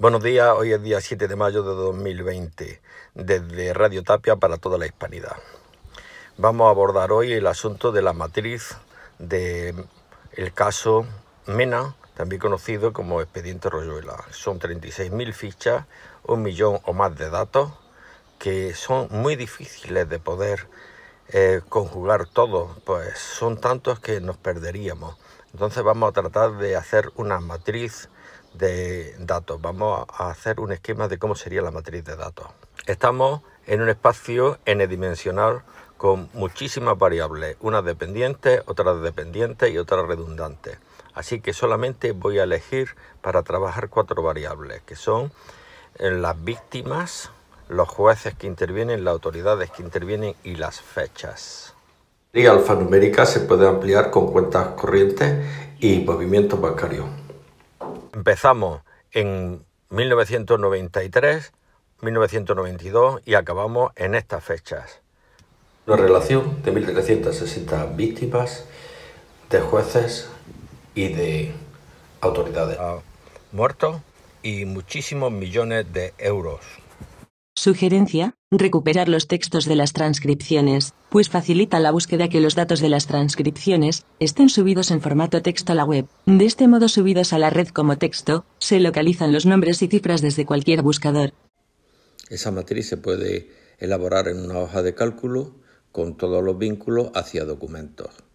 Buenos días, hoy es día 7 de mayo de 2020, desde Radio Tapia para toda la hispanidad. Vamos a abordar hoy el asunto de la matriz del el caso Mena, también conocido como expediente Royuela. Son 36.000 fichas, un millón o más de datos que son muy difíciles de poder eh, conjugar todos, pues son tantos que nos perderíamos. Entonces vamos a tratar de hacer una matriz de datos. Vamos a hacer un esquema de cómo sería la matriz de datos. Estamos en un espacio n-dimensional con muchísimas variables, una dependiente otras dependientes y otras redundantes. Así que solamente voy a elegir para trabajar cuatro variables, que son las víctimas, los jueces que intervienen, las autoridades que intervienen y las fechas. La alfanumérica se puede ampliar con cuentas corrientes y movimientos bancarios empezamos en 1993, 1992 y acabamos en estas fechas. La relación de 1.360 víctimas, de jueces y de autoridades. Ah, muertos y muchísimos millones de euros. Sugerencia, recuperar los textos de las transcripciones, pues facilita la búsqueda que los datos de las transcripciones estén subidos en formato texto a la web. De este modo subidos a la red como texto, se localizan los nombres y cifras desde cualquier buscador. Esa matriz se puede elaborar en una hoja de cálculo con todos los vínculos hacia documentos.